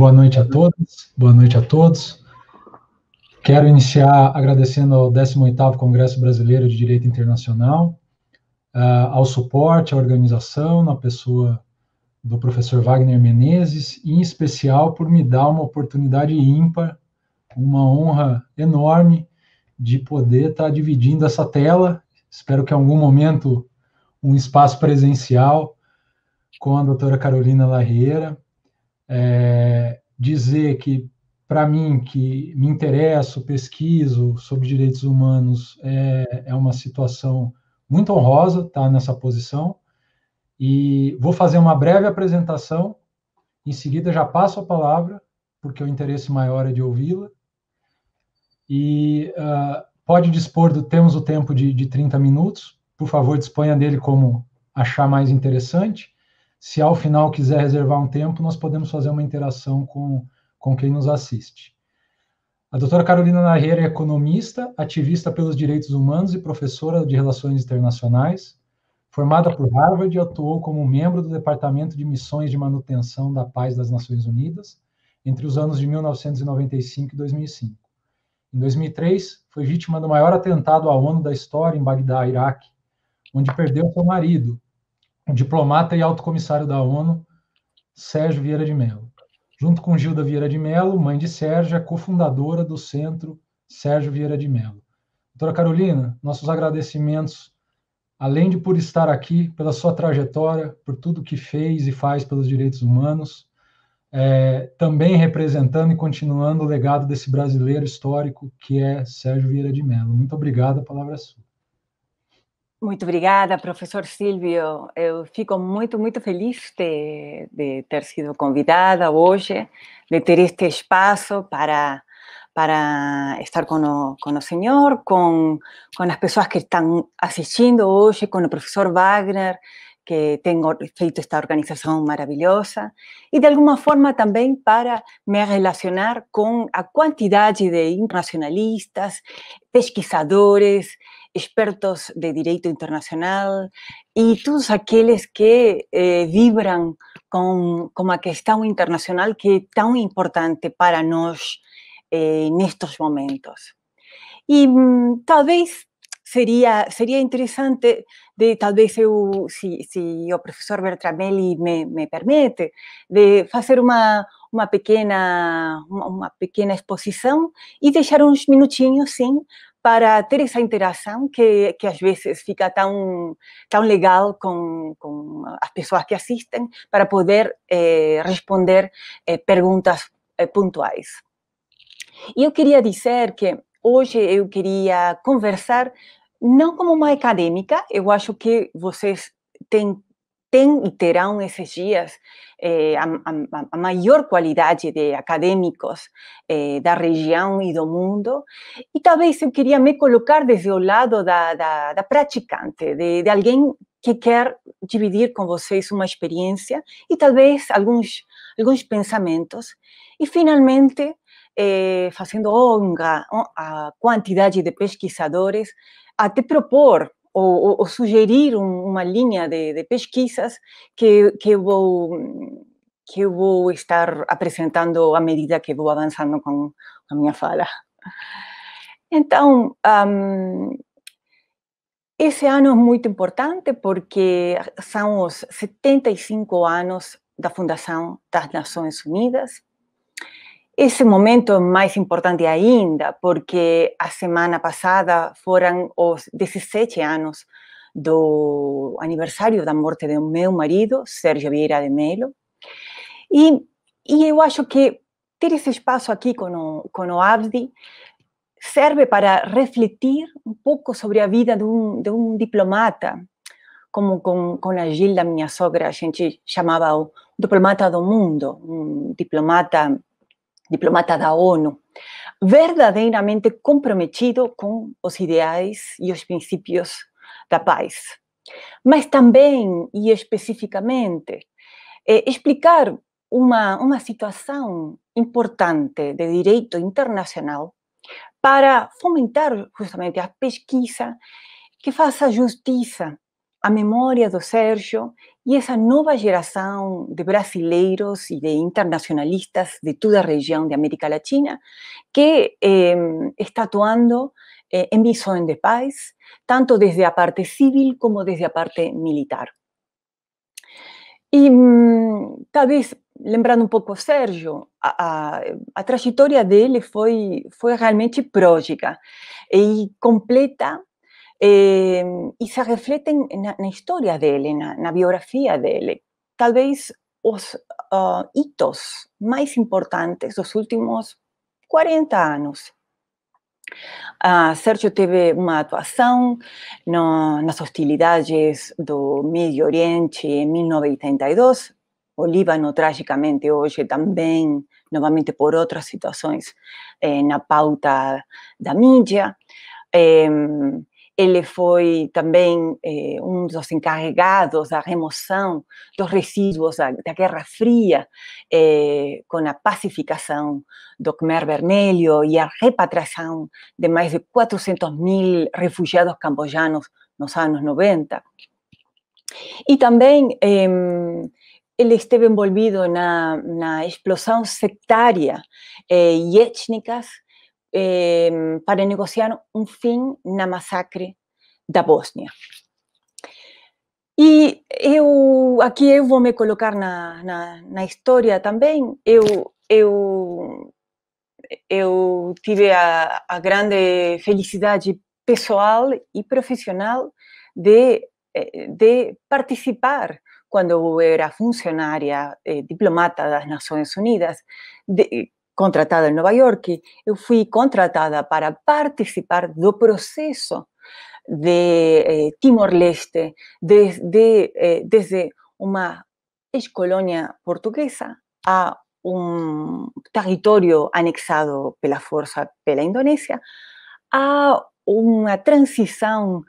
Boa noite a todas, boa noite a todos. Quero iniciar agradecendo ao 18º Congresso Brasileiro de Direito Internacional, uh, ao suporte, à organização, na pessoa do professor Wagner Menezes, e em especial por me dar uma oportunidade ímpar, uma honra enorme de poder estar dividindo essa tela. Espero que em algum momento um espaço presencial com a doutora Carolina Larreira. É, dizer que, para mim, que me interesso, pesquiso sobre direitos humanos, é, é uma situação muito honrosa estar tá, nessa posição. E vou fazer uma breve apresentação, em seguida já passo a palavra, porque o interesse maior é de ouvi-la. E uh, pode dispor, do, temos o tempo de, de 30 minutos, por favor, disponha dele como achar mais interessante se ao final quiser reservar um tempo, nós podemos fazer uma interação com, com quem nos assiste. A doutora Carolina Narreira é economista, ativista pelos direitos humanos e professora de Relações Internacionais. Formada por Harvard, atuou como membro do Departamento de Missões de Manutenção da Paz das Nações Unidas entre os anos de 1995 e 2005. Em 2003, foi vítima do maior atentado à ONU da história em Bagdá, Iraque, onde perdeu seu marido, diplomata e alto comissário da ONU, Sérgio Vieira de Mello. Junto com Gilda Vieira de Mello, mãe de Sérgio, é cofundadora do Centro Sérgio Vieira de Mello. Doutora Carolina, nossos agradecimentos, além de por estar aqui, pela sua trajetória, por tudo que fez e faz pelos direitos humanos, é, também representando e continuando o legado desse brasileiro histórico que é Sérgio Vieira de Mello. Muito obrigado, a palavra é sua. Muito obrigada, professor Silvio. Eu fico muito, muito feliz de, de, ter sido convidada hoje, de ter este espaço para, para estar com o, com o senhor, com, com as pessoas que estão assistindo hoje, com o professor Wagner que tengo feito esta organización maravillosa y de alguna forma también para me relacionar con la cantidad de internacionalistas, pesquisadores, expertos de derecho internacional y todos aquellos que eh, vibran con, la cuestión internacional que es tan importante para nosotros eh, en estos momentos. Y mm, tal vez sería, sería interesante de talvez eu, se, se o professor Bertramelli me, me permite, de fazer uma, uma pequena uma pequena exposição e deixar uns minutinhos, sim, para ter essa interação que, que às vezes fica tão, tão legal com, com as pessoas que assistem, para poder eh, responder eh, perguntas eh, pontuais. E eu queria dizer que hoje eu queria conversar não como uma acadêmica, eu acho que vocês têm, têm e terão esses dias eh, a, a, a, maior qualidade de acadêmicos eh, da região e do mundo. E talvez eu queria me colocar desde o lado da, da, da praticante, de, de alguém que quer dividir com vocês uma experiência e talvez alguns, alguns pensamentos. E, finalmente, eh, fazendo honra à quantidade de pesquisadores até propor ou, ou, ou sugerir um, uma linha de, de, pesquisas que, que eu vou que eu vou estar apresentando à medida que vou avançando com a minha fala. Então, um, esse ano é muito importante porque são os 75 anos da Fundação das Nações Unidas Esse momento más más importante ainda, porque a semana pasada fueron los 17 del do de da morte de meu marido, Sergio Vieira de Melo. Y e, e eu acho que ter ese espacio aquí con o, Abdi serve para refletir un um poco sobre a vida de un um, um diplomata, como con la Gilda, minha sogra, a gente chamava o diplomata do mundo, un diplomata diplomata da ONU, verdaderamente comprometido com os ideais e os princípios da paz. Mas también y especificamente, eh, explicar una uma situação importante de derecho internacional para fomentar justamente a pesquisa que faça justicia, a memoria de Sergio y esa nueva generación de brasileiros y de internacionalistas de toda región región de América Latina que em, está atuando eh, en visión de paz, tanto desde la parte civil como desde la parte militar. Y mm, tal lembrando un un poco Sérgio, a, a, a trajetória fue realmente pródiga y completa Em, y se refleten en la, historia de él, en la, biografía de él. Tal vez los ah, hitos más importantes los últimos 40 años. Ah, Sergio tuvo teve actuación en las hostilidades del Medio Oriente en 1982, o Líbano, trágicamente, hoy también, nuevamente por otras situaciones en la pauta da milla em, ele foi também eh, um dos encarregados da remoção dos residuos de la Guerra Fria, eh, con la pacificación pacificação do Khmer Vermelho e a de más de 400 mil refugiados cambojanos nos años 90. Y también em, él estuvo esteve envolvido na, na explosão sectária eh, y étnicas para negociar um fim na massacre da Bósnia. E eu aqui eu vou me colocar na, na, na história também. Eu eu eu tive a, a grande felicidade pessoal e profissional de, de participar quando eu era funcionária eh, diplomata das Nações Unidas, de, contratada en Nueva York, yo fui contratada para participar del proceso de eh, Timor-Leste eh, desde, una desde uma ex portuguesa a un territorio anexado pela fuerza pela Indonesia, a una transición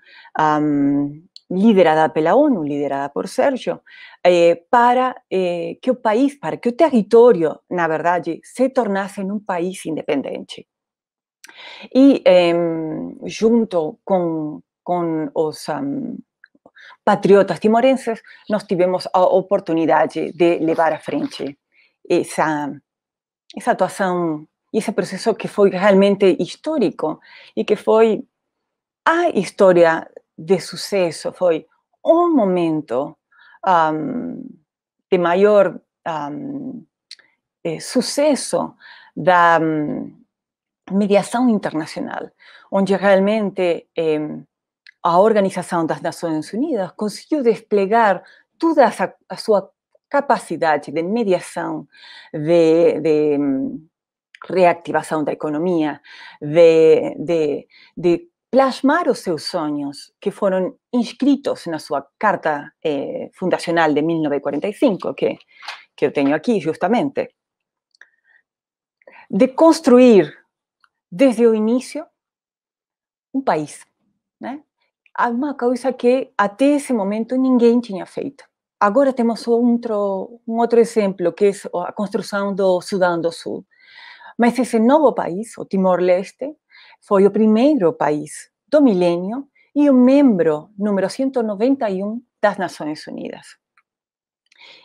liderada pela ONU, liderada por Sergio, eh, para eh, que el país, para que el territorio, na verdade, se tornase en un país independiente. Y em, junto con los patriotas timorenses, nos tivemos la oportunidade de llevar a frente esa esa atuação y proceso que fue realmente histórico y que fue a ah, historia de suceso fue un momento de mayor eh, suceso de mediación internacional, donde realmente eh, a de las naciones Unidas consiguió desplegar toda a, su capacidad de mediación, de, de em, economía de, de, de plasmar os sueños, que fueron inscritos en su carta eh, fundacional de 1945, que, que tengo aquí justamente, de construir desde el inicio un país. Né? Una coisa que hasta ese momento ninguém tenía feito. Ahora tenemos otro ejemplo, que es a construcción do Sudán del Sur. Mas novo país, o Timor-Leste, fue o primeiro país do milenio y un miembro número 191 de las Naciones Unidas.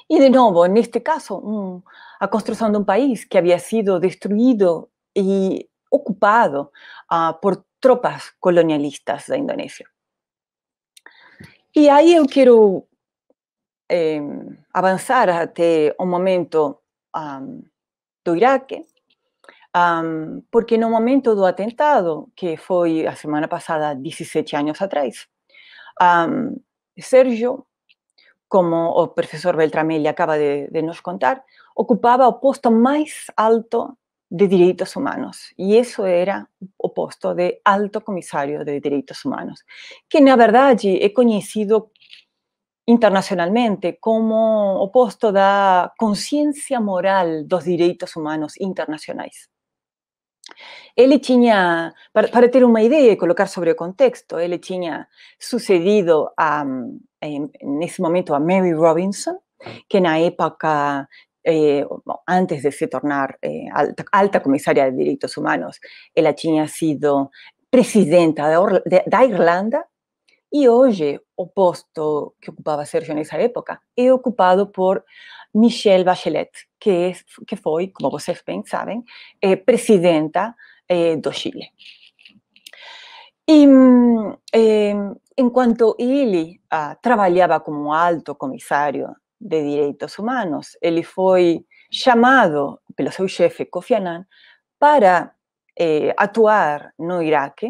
Y de nuevo, en este caso, la a de un país que había sido destruido y ocupado ah, por tropas colonialistas de Indonesia. Y ahí yo quiero eh, un un momento um, ah, Iraque, porque porque no momento do atentado, que fue la semana pasada, 17 años atrás, Sergio, como o professor Beltramelli acaba de, nos contar, ocupaba o posto más alto de derechos humanos. Y eso era el posto de alto comisario de derechos humanos, que na verdade é conocido internacionalmente como o posto da conciencia moral dos derechos humanos internacionais. Ele para, tener una idea y colocar sobre el contexto, él tenía sucedido en ese momento a Mary Robinson, que en la época, eh, antes de se tornar eh, alta, comisaria de Derechos Humanos, ella tinha sido presidenta de Irlanda y hoy o puesto que ocupaba Sergio en esa época es ocupado por Michelle Bachelet, que, es, como ustedes saben, eh, presidenta eh, de Chile. Y em, en cuanto él ah, trabajaba como alto comisario de Derechos humanos, él fue llamado pelo su jefe, Kofi Annan para en eh, Irak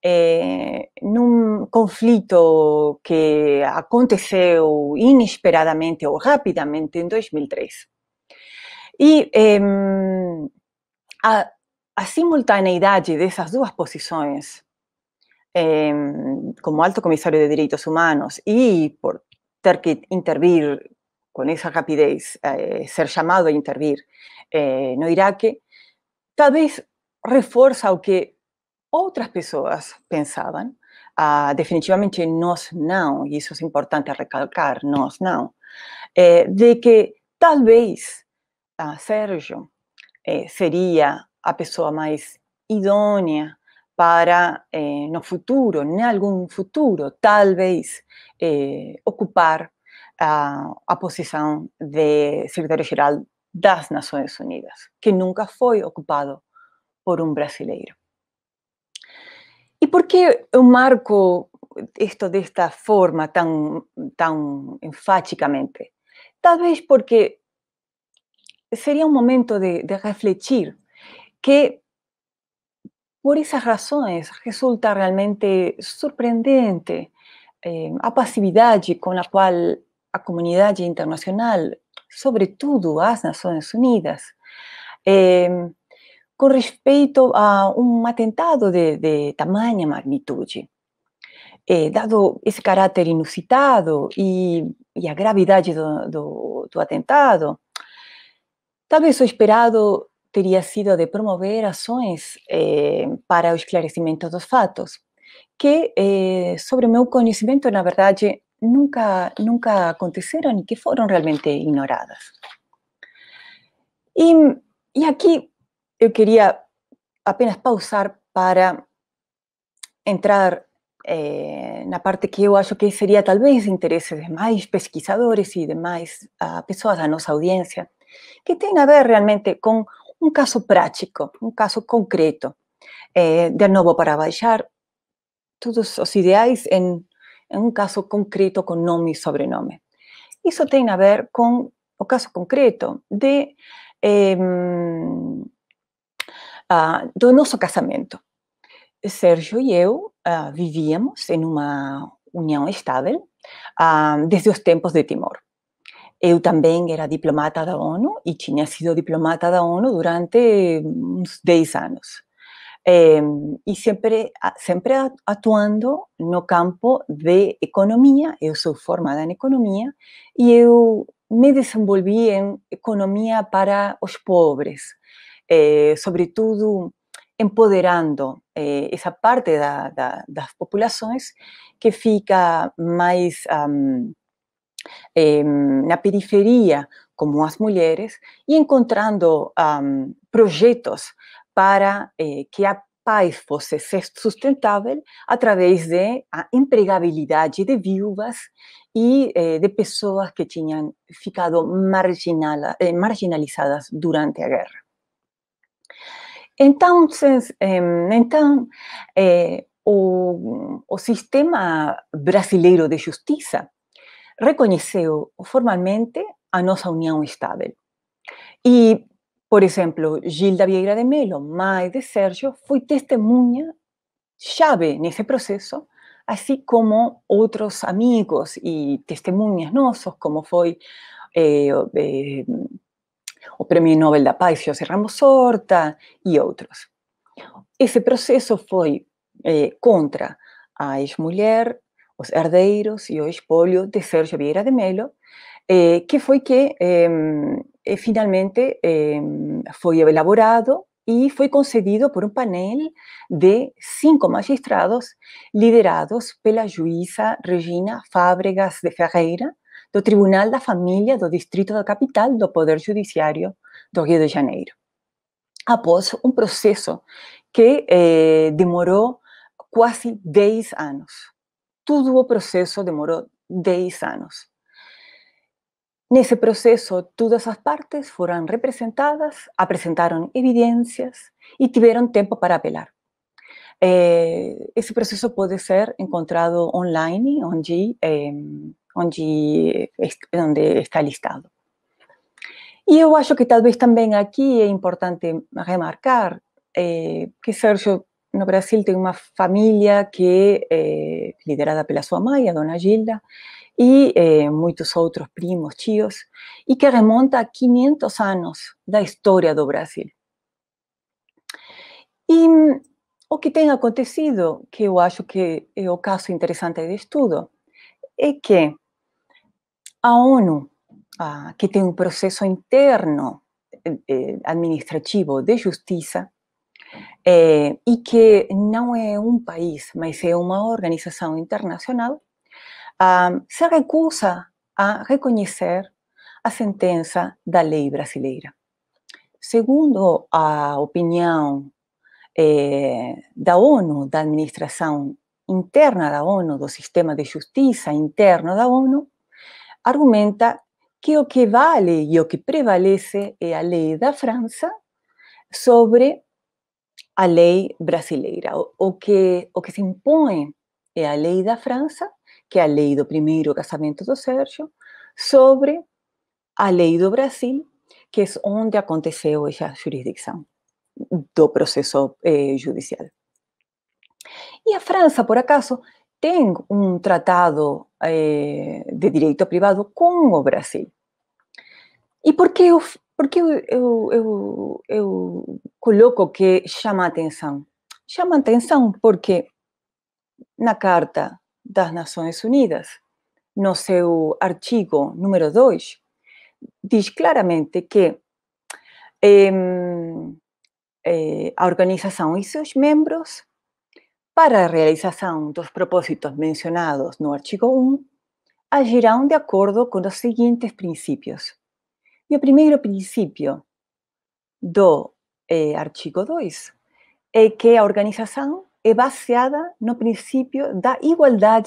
en un conflicto que aconteceu inesperadamente o rápidamente en 2003. y e, em, a, simultaneidad de dessas duas posições, em, como alto comisario de derechos humanos y e, por ter que intervir con esa rapidez, eh, ser llamado a intervir eh, no Iraque, vez refuerza o que otras personas pensaban Ah, definitivamente nos now, y eso es importante recalcar, nos now, eh, de que tal vez Sergio eh, seria a persona más idónea para eh, no futuro, en algún futuro, tal vez eh, ocupar ah, la a posición de general de das Naciones Unidas, que nunca fue ocupado por un brasileiro. ¿Y por qué marco esto de esta forma tan, tan enfáticamente? Tal vez porque sería un momento de, de que por esas razones resulta realmente sorprendente la eh, pasividad con la cual la comunidad internacional, sobre todo las Naciones Unidas, eh, con respecto a un atentado de, de tamaña magnitud. Eh, dado ese carácter inusitado y, y gravedad gravidad atentado, tal vez lo esperado teria sido de promover ações eh, para esclarecimiento de dos fatos, que eh, sobre mi conocimiento, en na verdad eh, nunca, nunca aconteceram e que fueron realmente ignoradas. Y aquí, yo quería apenas pausar para entrar eh, en la parte que yo acho que sería tal vez de interés de más pesquisadores y de más ah, personas de nuestra audiencia, que tiene a ver realmente con un caso práctico, un caso concreto. Eh, de nuevo, para baixar todos os ideais en, un caso concreto con nombre y sobrenome. eso tiene a ver con un caso concreto de em, Uh, do nosso casamento. Sergio e eu ah, vivíamos en una unión estável ah, desde los tiempos de Timor. Eu también era diplomata da ONU e tinha sido diplomata da ONU durante uns 10 años. Em, y e sempre, sempre atuando no campo de economía. eu soy formada en economía y eu me desenvolví en economía para los pobres, eh, sobre todo empoderando eh, esa parte de las das que fica más en em, la periferia, como las mujeres, y encontrando proyectos para eh, que a paz fosse sustentável através la empregabilidade de viúvas y de personas que tinham ficado marginalizadas durante la guerra. Entonces, el eh, o, sistema brasileiro de justicia reconoció formalmente a nossa unión estável. Y, e, por ejemplo, Gilda Vieira de Melo, mãe de Sérgio, foi testemunha en ese proceso, así como otros amigos y e testemunhas nossos, como fue o Premio Nobel da Paz José Ramos Horta y otros. Ese proceso fue eh, contra a ex los os herdeiros y o de Sergio Vieira de Melo, eh, que fue que em, eh, finalmente em, fue elaborado y fue concedido por un panel de cinco magistrados liderados pela la juíza Regina Fábregas de Ferreira, do Tribunal da Familia do Distrito da Capital do Poder Judiciário do Rio de Janeiro. Após un um proceso que demoró eh, demorou quase 10 anos. Todo o processo demorou 10 anos. Nesse proceso, todas as partes fueron representadas, apresentaram evidencias y tuvieron tiempo para apelar. Ese eh, esse processo pode ser encontrado online, en eh, onde, está listado. y yo acho que vez también aquí es importante remarcar eh, que Sergio no Brasil tiene una familia que eh, liderada pela sua mãe, a dona Gilda, y eh, muchos otros primos, tíos y que remonta a 500 anos da historia do Brasil. y mm, o que tem acontecido, que yo acho que é o caso interesante de estudo, es que a ONU, que tem un proceso interno eh, eh, administrativo de justicia, eh, y que no es un país, mas é uma organização internacional, se recusa a reconhecer a sentença da lei brasileira. Segundo a opinión eh, da ONU, da administração interna da ONU, do sistema de justicia interno da ONU, argumenta que o que vale y o que prevalece es a lei da Francia sobre la ley brasileira. O, que, o que se impone é a lei da França, que ha a lei do primeiro casamento do Sérgio, sobre a lei do Brasil, que es donde aconteceu esa jurisdicción do proceso eh, judicial. E a França, por acaso, tem um tratado eh, de direito privado com o Brasil. E por que eu, por que eu, eu, eu, eu coloco que chama atenção? Chama atenção porque na Carta das Nações Unidas, no seu artigo número 2, diz claramente que eh, eh, a organização e seus membros Para realizar realização dos propósitos mencionados no artigo 1, agirão de acuerdo con los siguientes princípios. Y el primeiro principio, do eh, artigo 2 e es que la organización é baseada no principio da igualdad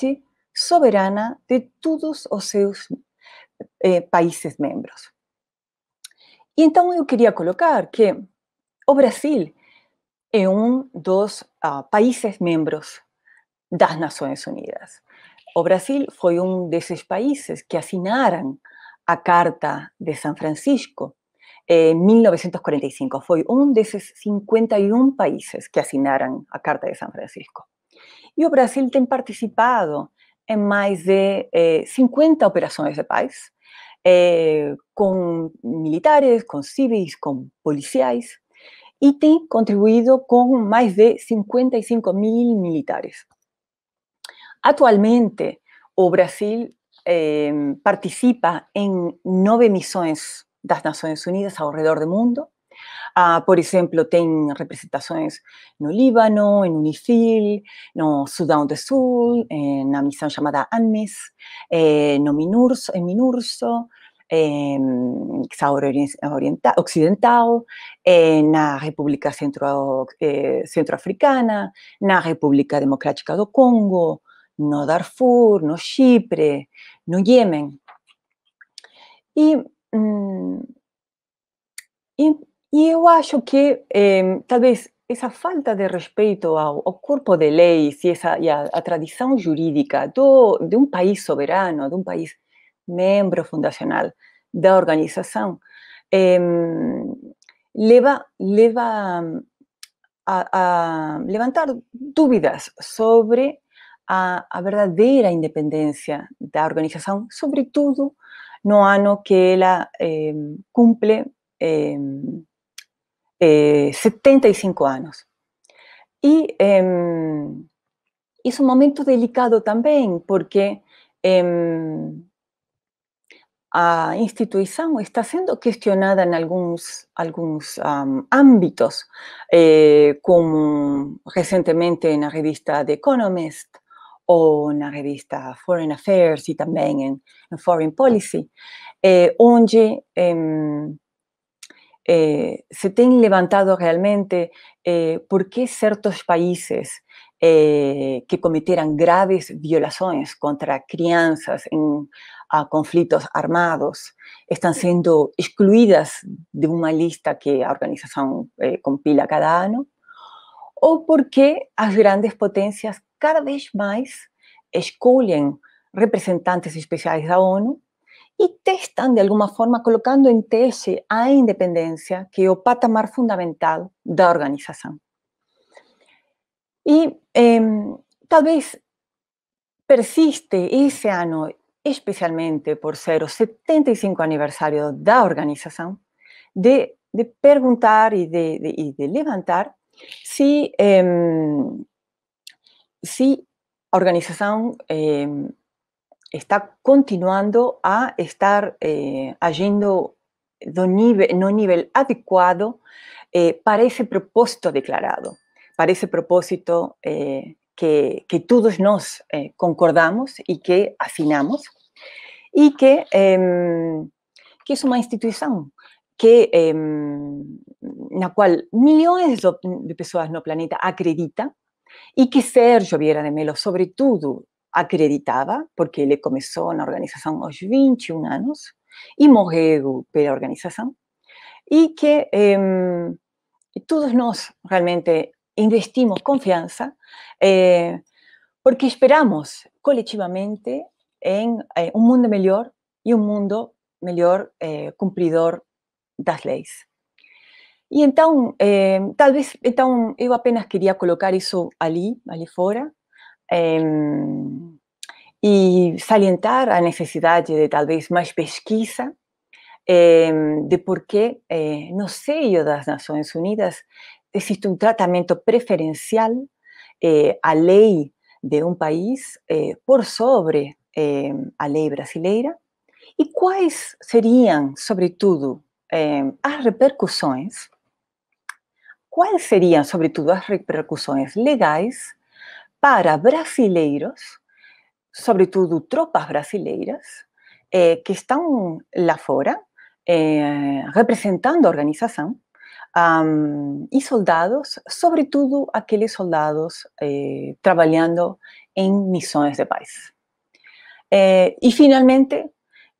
soberana de todos os seus eh, países miembros. Y entonces yo quería colocar que o Brasil en dos uh, países de las Naciones Unidas. O Brasil uno de esos países que asignaron a Carta de San Francisco en 1945. uno de esos 51 países que asignaron a Carta de San Francisco. Y o Brasil ha participado en más de 50 eh, operaciones de paz, eh, con militares, con civiles, con policiais, y ha contribuido con más de 55.000 mil militares. Actualmente, o Brasil em, participa en nueve misiones de las Naciones Unidas alrededor del mundo. Ah, por ejemplo, tiene representaciones en Líbano, en UNIFIL, en Sudán del Sur, en una misión llamada ANMES, eh, en Minurso, eh, oriental, occidental, en la República Centro, eh, Centroafricana, en la República Democrática del Congo, no Darfur, no Chipre, no Yemen. y mm, y yo acho que em, tal vez esa falta de respeto al cuerpo de leyes y a, la tradición jurídica de un país soberano, de un país membro fundacional de la organización, em, leva, leva mm, a, levantar dudas sobre a, a de la organización, sobre todo no ano que ela em, cumple 75 em, eh, años. Y es un momento delicado también porque a institución está siendo cuestionada en algunos algunos ámbitos recientemente eh, como recentemente revista The Economist o en la revista Foreign Affairs y también en Foreign Policy, donde eh, em, eh, se han levantado realmente eh, por qué ciertos países eh, que cometieran graves violaciones contra crianzas en a conflictos armados, están siendo excluidas de una lista que la organización eh, compila cada año, o porque las grandes potencias cada vez más escogen representantes especiales de la ONU y testan de alguna forma colocando en tese a independencia que es el patamar fundamental de la organización. Y Em, tal vez persiste ese año, especialmente por ser el 75 aniversario de, la organización, de, preguntar y de levantar si eh, organización em, está continuando a estar eh, agindo do nivel no adecuado eh, para ese propósito declarado para ese propósito eh, que, que, todos nos eh, concordamos y que afinamos, y que, em, que es una institución que, em, la cual millones de personas no planeta acreditan, y que Sergio Vieira de Melo, sobre todo, acreditaba, porque en la organización organización los 21 años y morreu la organización y que em, todos nos realmente investimos confianza eh, porque esperamos colectivamente en eh, un mundo mejor y un mundo mejor eh, cumplidor las leyes y Entonces, eh, tal vez entonces yo apenas quería colocar eso allí ali fora, y em, e salientar a necesidad de tal vez más pesquisa eh, de por qué no de las naciones Unidas existe un tratamiento preferencial eh, a ley de un país eh, por sobre eh, a lei brasileira e quais seriam, las as cuáles serían sobre todo las repercusiones legais para brasileiros, sobre todo tropas brasileiras, que están lá fora representando a organización, y soldados, sobre todo aquellos soldados eh, trabajando en misiones de paz. Eh, y finalmente,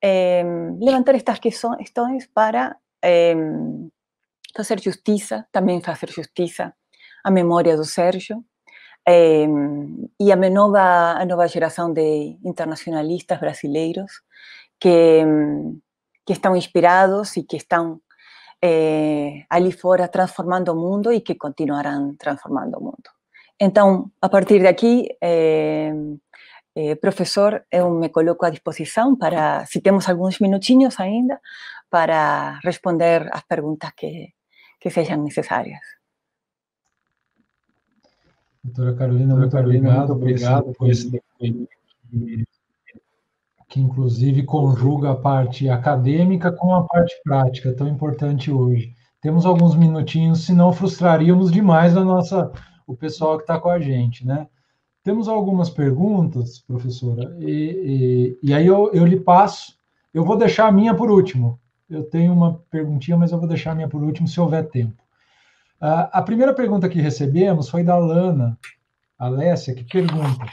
em, levantar estas cuestiones para em, hacer justicia, también también hacer justicia a memoria de Sergio y em, y a nova generación de internacionalistas brasileiros que, que inspirados y que están eh, ali fora transformando el mundo y que continuarán transformando el mundo. entonces a partir de aquí eh, eh, profesor professor, eh, me coloco a disposición para, si tenemos algunos minutinhos ainda, para responder las preguntas que, que necesarias necessárias. Doutora Carolina, Doutora Carolina, obrigado, por pues, pues, pues, que inclusive conjuga a parte acadêmica com a parte prática, tão importante hoje. Temos alguns minutinhos, senão frustraríamos demais a nossa, o pessoal que está com a gente, né? Temos algumas perguntas, professora, e, e, e aí eu, eu lhe passo. Eu vou deixar a minha por último. Eu tenho uma perguntinha, mas eu vou deixar a minha por último se houver tempo. Uh, a primeira pergunta que recebemos foi da Lana, Alessia, que pergunta: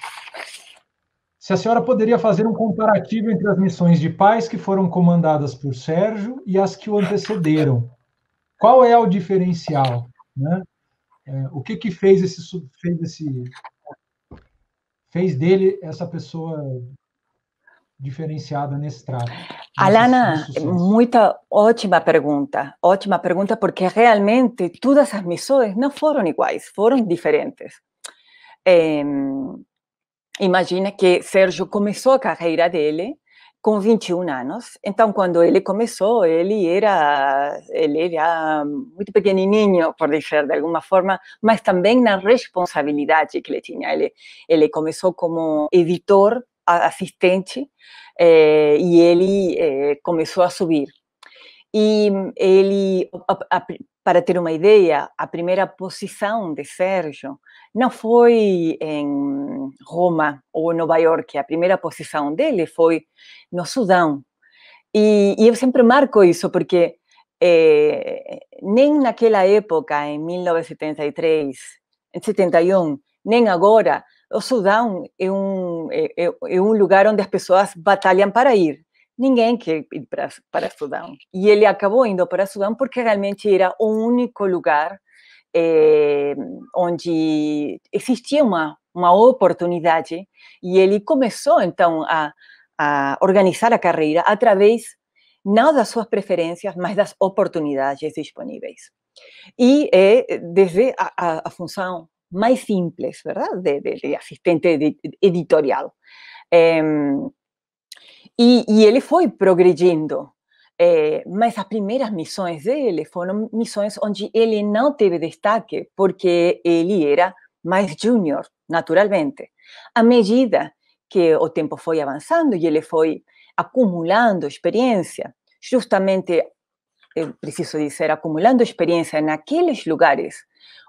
se a senhora poderia fazer um comparativo entre as missões de paz que foram comandadas por Sérgio e as que o antecederam, qual é o diferencial? Né? É, o que, que fez esse fez esse fez dele essa pessoa diferenciada nesse trato? Alana, muita ótima pergunta, ótima pergunta porque realmente todas as missões não foram iguais, foram diferentes. imagina que Sérgio comenzó a carrera dele com 21 años. Entonces, cuando él comenzó, él era él era muito niño, por decirlo de alguna forma, mas también na responsabilidad que ele tenía. Ele, ele como editor assistente eh, y él ele eh, a subir. Y él, para ter uma idea, a primera posición de Sergio não foi em Roma ou Nova York, a primeira posição dele foi no Sudão. E, e eu sempre marco isso porque é, eh, nem naquela época, em 1973, em 71, nem agora, o Sudão é um, é, é um lugar onde as pessoas batalham para ir. Ninguém quer ir para, para o Sudão. E ele acabou indo para o Sudão porque realmente era o único lugar é, onde existia uma, uma oportunidade e ele começou então a, a organizar a carreira através não das suas preferências, mas das oportunidades disponíveis. E é desde a, a, a função mais simples, verdade, de, de, de assistente editorial. É, e, e, ele foi progredindo é, mas as primeiras missões dele foram missões onde ele não teve destaque, porque ele era mais júnior, naturalmente. À medida que o tempo foi avançando e ele foi acumulando experiência, justamente, eu eh, preciso dizer, acumulando experiência naqueles lugares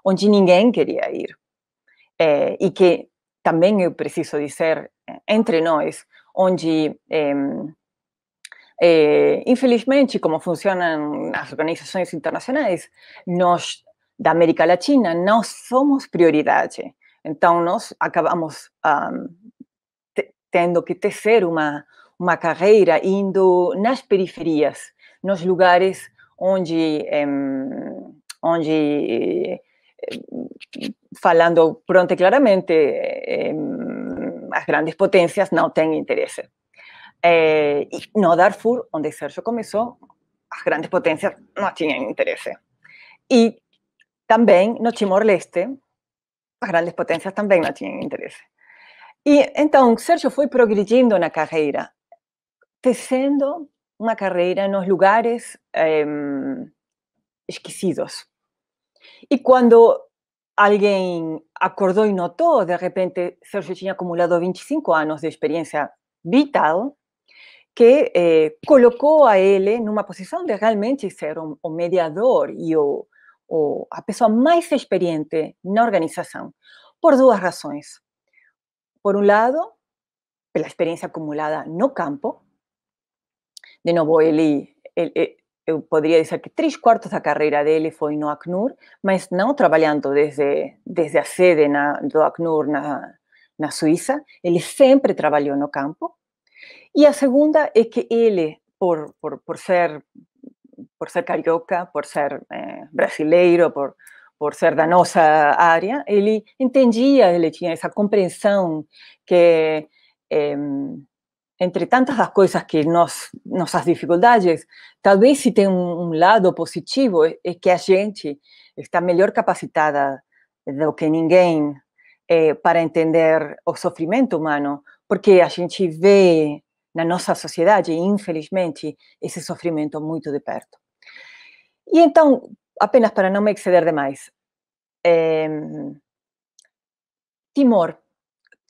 onde ninguém queria ir. É, e que também eu preciso dizer, entre nós, onde. É, Eh, infelizmente, como funcionan las organizaciones internacionales, nos de América Latina no somos prioridad. Entonces, acabamos teniendo que tecer una carrera carreira indo las periferias, los lugares donde, hablando em, eh, falando pronto e claramente, las em, grandes potencias no tienen interés. Eh, y no Darfur, donde Sergio comenzó, las grandes potencias no interés. Y Y también no Timor-Leste, las grandes no no interés. Y entonces Sergio fue fue en la carrera, teciendo una carrera en los lugares eh, Y cuando alguien acordó y notó, de repente, Sergio tenía acumulado 25 años de experiencia vital, que eh, colocó a a en una posición de realmente ser un mediador y o, a pessoa más experiente na organización por dos razones. Por un lado, la experiencia acumulada no campo, de novo, ele, él eu eh, eh, poderia dizer que la cuartos da carreira él fue no Acnur, mas no trabajando desde, desde a sede na, do Acnur na, Suiza. Suíça, siempre sempre no campo. Y la segunda es que él, por, por, por ser por ser carioca, por ser eh, brasileiro, por, por ser da nossa área, él entendía, él tenía esa comprensión que, em, entre tantas las cosas que nos hace dificultades, tal vez si un un lado positivo, es que a gente está mejor capacitada do que ninguém eh, para entender o sufrimiento humano, porque a gente vê na nossa sociedade, infelizmente, ese sofrimento muy de perto. y e entonces apenas para no me exceder demais, eh, Timor.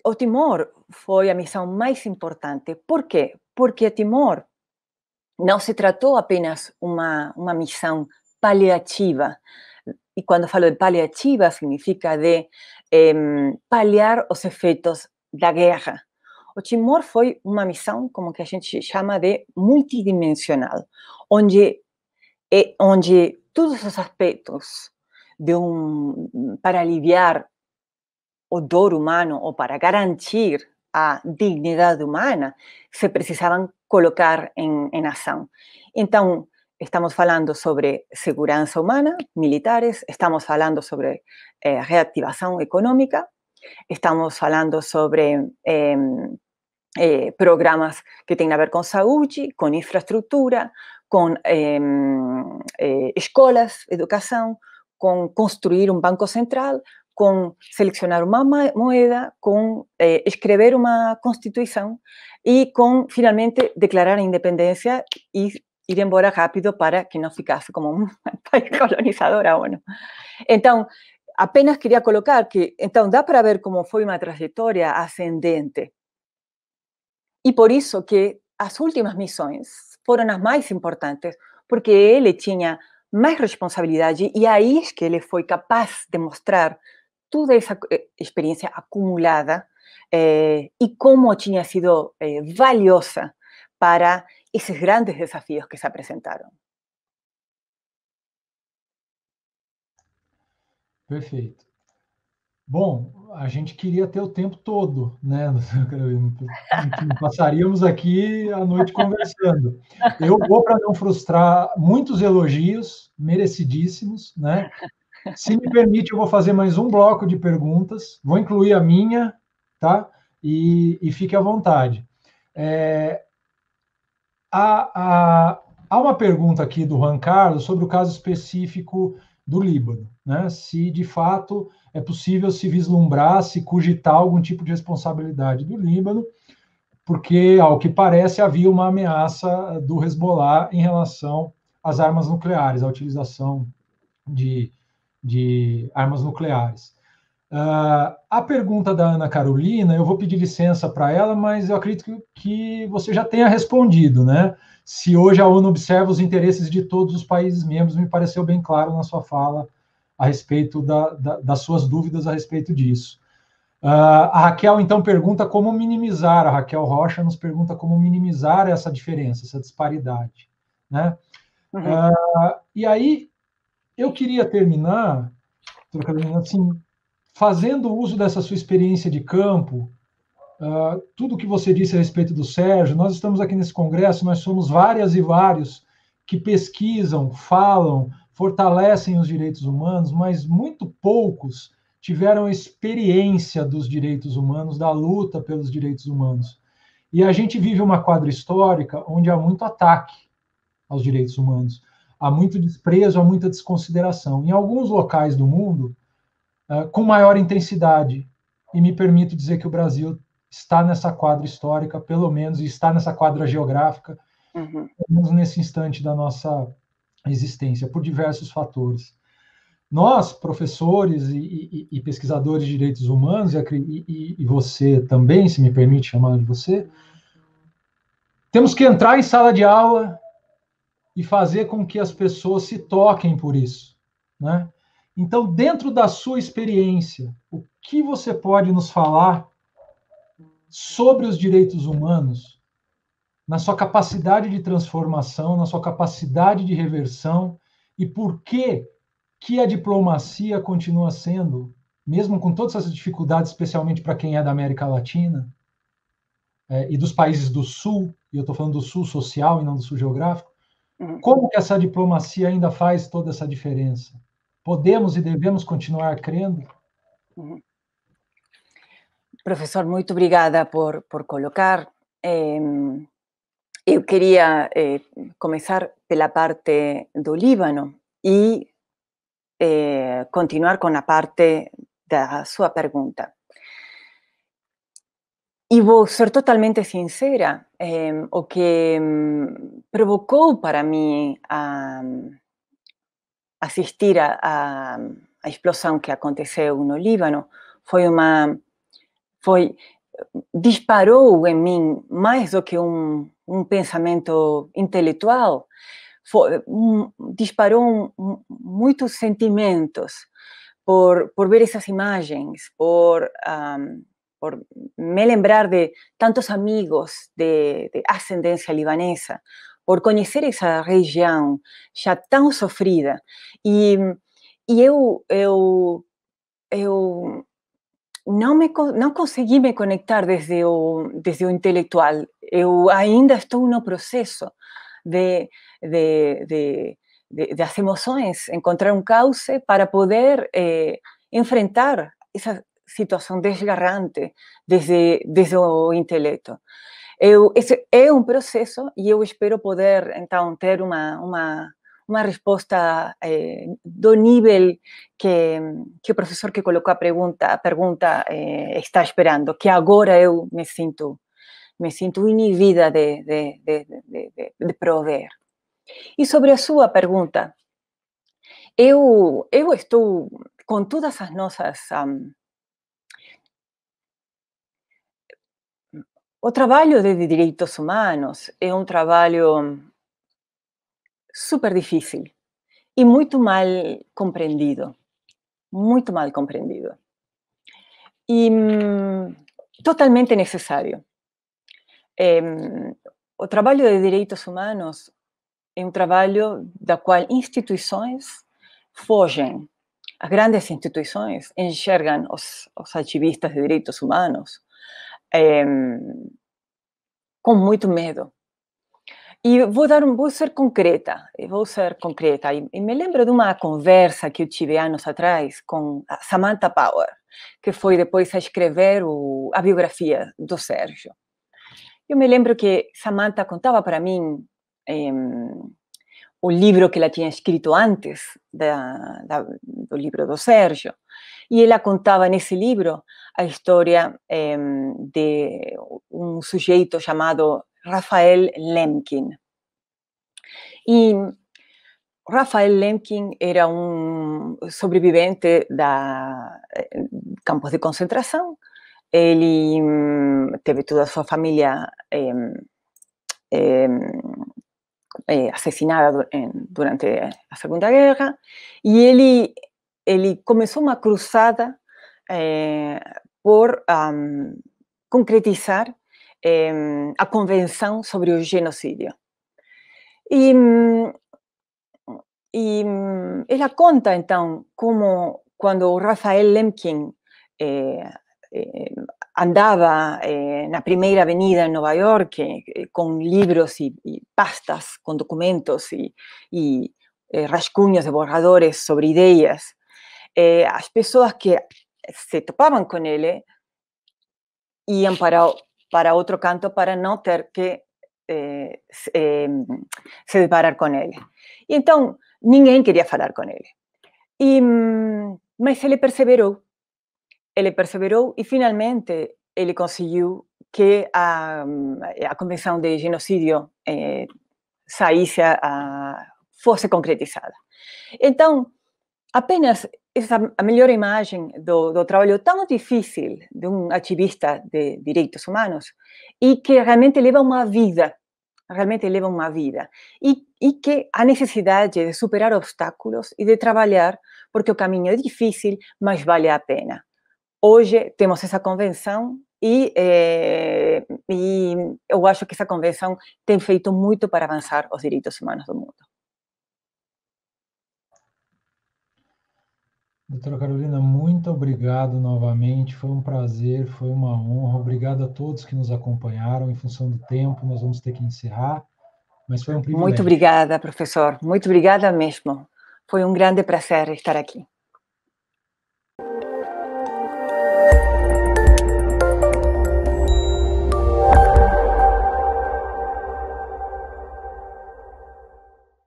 O Timor fue a missão más importante. Por qué? Porque Timor no se trató apenas uma, una misión paliativa. Y e cuando falo de paliativa, significa de é, eh, paliar os efeitos da guerra, o fue foi uma missão, como que a gente chama de multidimensional, donde eh, onde todos los aspectos de um, para aliviar o dor humano o para garantir a dignidad humana se precisavam colocar en em ação. Então, estamos falando sobre segurança humana, militares, estamos hablando sobre eh, reactivación económica, estamos hablando sobre em, eh, programas que tienen a ver con salud, con infraestructura, con em, eh, escuelas, educación, con construir un banco central, con seleccionar una moneda, con eh, escribir una constitución y con con finalmente declarar la y y ir embora rápido para que no ficasse como un país colonizador ah, entonces Entonces, apenas quería colocar que entonces da para ver cómo fue una trayectoria ascendente y por eso que las últimas misiones fueron las más importantes, porque él tenía más responsabilidad y ahí es que él fue capaz de mostrar toda esa eh, experiencia acumulada eh, y cómo China ha sido eh, valiosa para esos grandes desafíos que se presentaron. Perfecto. Bom, a gente queria ter o tempo todo, né? Passaríamos aqui a noite conversando. Eu vou para não frustrar muitos elogios merecidíssimos, né? Se me permite, eu vou fazer mais um bloco de perguntas, vou incluir a minha, tá? E, e fique à vontade. É, há, há, há uma pergunta aqui do Juan Carlos sobre o caso específico do Líbano, né? se de fato é possível se vislumbrar, se cogitar algum tipo de responsabilidade do Líbano, porque, ao que parece, havia uma ameaça do Hezbollah em relação às armas nucleares, à utilização de, de armas nucleares. Uh, a pergunta da Ana Carolina, eu vou pedir licença para ela, mas eu acredito que, que, você já tenha respondido, né? Se hoje a ONU observa os interesses de todos os países membros, me pareceu bem claro na sua fala a respeito da, da, das suas dúvidas a respeito disso. Uh, a Raquel então pergunta como minimizar, a Raquel Rocha nos pergunta como minimizar essa diferença, essa disparidade, né? Uhum. Uh, e aí eu queria terminar, assim, fazendo uso dessa sua experiência de campo, uh, tudo que você disse a respeito do Sérgio, nós estamos aqui nesse congresso, nós somos várias e vários que pesquisam, falam, fortalecem os direitos humanos, mas muito poucos tiveram experiência dos direitos humanos, da luta pelos direitos humanos. E a gente vive uma quadra histórica onde há muito ataque aos direitos humanos, há muito desprezo, há muita desconsideração. Em alguns locais do mundo, ah, com maior intensidade. E me permito dizer que o Brasil está nessa quadra histórica, pelo menos, e está nessa quadra geográfica, uhum. pelo menos nesse instante da nossa existência, por diversos fatores. Nós, professores e, e, e pesquisadores de direitos humanos, e, e, você também, se me permite chamar de você, temos que entrar em sala de aula e fazer com que as pessoas se toquem por isso, né? Então, dentro da sua experiência, o que você pode nos falar sobre os direitos humanos, na sua capacidade de transformação, na sua capacidade de reversão e por que que a diplomacia continua sendo, mesmo com todas essas dificuldades, especialmente para quem é da América Latina é, e dos países do Sul, e eu estou falando do Sul social e não do Sul geográfico, uhum. como que essa diplomacia ainda faz toda essa diferença? podemos e devemos continuar crendo. Uhum. Professor, muito obrigada por, por colocar. É, eu queria é, começar pela parte do Líbano e é, continuar com a parte da sua pergunta. E vou ser totalmente sincera, o que provocou para mim a, assistir à explosão que aconteceu no Líbano foi uma foi disparou em mim mais do que um, um pensamento intelectual foi, um, disparou um, muitos sentimentos por, por ver essas imagens por por me lembrar de tantos amigos de, de ascendência libanesa por conhecer essa região já tão sofrida. E, e eu, eu, eu não, me, não consegui me conectar desde o, desde o intelectual. Eu ainda estou no processo de, de, de, de, de as emoções, encontrar um cauce para poder eh, enfrentar essa situação desgarrante desde, desde o intelecto. Es un é um processo e espero poder, então, ter uma, respuesta uma resposta eh, do nível que, que o professor que colocou a pregunta eh, está esperando, que agora eu me siento me inibida de, de, de, prover. E sobre a sua pergunta, eu, eu estou todas as nossas O trabajo de Derechos humanos es un trabajo super difícil y muy mal comprendido, Muy mal comprendido Y mm, totalmente necesario. El em, o trabalho de Derechos humanos es un trabajo da cual instituições fogem. As grandes instituciones enxergan os, os de Derechos humanos é, com muito medo. E vou dar um, vou ser concreta, vou ser concreta. E, e, me lembro de uma conversa que eu tive anos atrás com a Samantha Power, que foi depois a escrever o, a biografia do Sérgio. Eu me lembro que Samantha contava para mim o livro que ela tinha escrito antes da, da, do livro do Sérgio, e ela contava nesse livro a historia em, de un sujeto llamado Rafael Lemkin. Y Rafael Lemkin era un sobreviviente de eh, campos de concentración. él mm, teve toda su familia em, em, eh, asesinada durante la Segunda Guerra y él él comenzó cruzada eh, por concretizar la em, a Convenção sobre o Genocidio. y mm, mm, es la conta, então, como quando Rafael Lemkin eh, eh, andaba en la primera avenida en Nueva York eh, con libros y pastas con documentos y e rascunhos de borradores sobre ideas, las personas que se topaban con él, iban ¿eh? para, para otro canto para no tener que eh, eh, se deparar con él. Entonces, então, ninguém quería falar él. Pero E, mm, mas perseveró Él Ele perseveró y finalmente, él consiguió que mm, a, convención de genocidio eh, saísse, ah, concretizada. Entonces, apenas essa, a melhor imagem do, do, trabalho tão difícil de um ativista de direitos humanos e que realmente leva uma vida, realmente leva uma vida. E, e que a necessidade de superar obstáculos e de trabalhar, porque o caminho é difícil, mas vale a pena. Hoje temos essa convenção e, eh, e eu acho que essa convenção tem feito muito para avançar os direitos humanos do mundo. Doutora Carolina, muito obrigado novamente. Foi um prazer, foi uma honra. Obrigado a todos que nos acompanharam. Em função do tempo, nós vamos ter que encerrar, mas foi um privilégio. Muito obrigada, professor. Muito obrigada mesmo. Foi um grande prazer estar aqui.